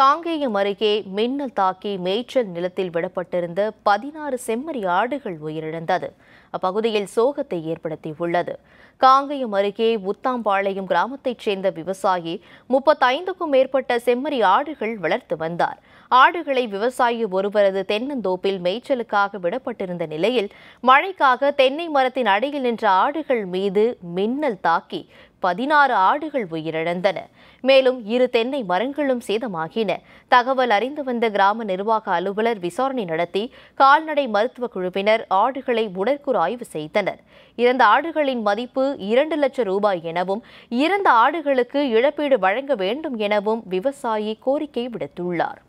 காங்கேயம் அருகே மின்னல் தாக்கி மேய்ச்சல் நிலத்தில் விடப்பட்டிருந்த பதினாறு செம்மறி ஆடுகள் உயிரிழந்தது அப்பகுதியில் சோகத்தை ஏற்படுத்தியுள்ளது காங்கேயம் அருகே உத்தாம்பாளையம் கிராமத்தைச் சேர்ந்த விவசாயி முப்பத்தைந்துக்கும் மேற்பட்ட செம்மறி ஆடுகள் வளர்த்து வந்தார் ஆடுகளை விவசாயி ஒருவரது தென்னந்தோப்பில் மேய்ச்சலுக்காக விடப்பட்டிருந்த நிலையில் மழைக்காக தென்னை மரத்தின் அடியில் நின்ற ஆடுகள் மீது மின்னல் தாக்கி பதினாறு ஆடுகள் உயிரிழந்தன மேலும் இரு தென்னை மரங்களும் சேதமாகின தகவல் அறிந்து வந்த கிராம நிர்வாக அலுவலர் விசாரணை நடத்தி கால்நடை மருத்துவ குழுவினர் ஆடுகளை உடற்குறு ஆய்வு செய்தனர் இறந்த ஆடுகளின் மதிப்பு இரண்டு லட்சம் ரூபாய் எனவும் இறந்த ஆடுகளுக்கு இழப்பீடு வழங்க வேண்டும் எனவும் விவசாயி கோரிக்கை விடுத்துள்ளார்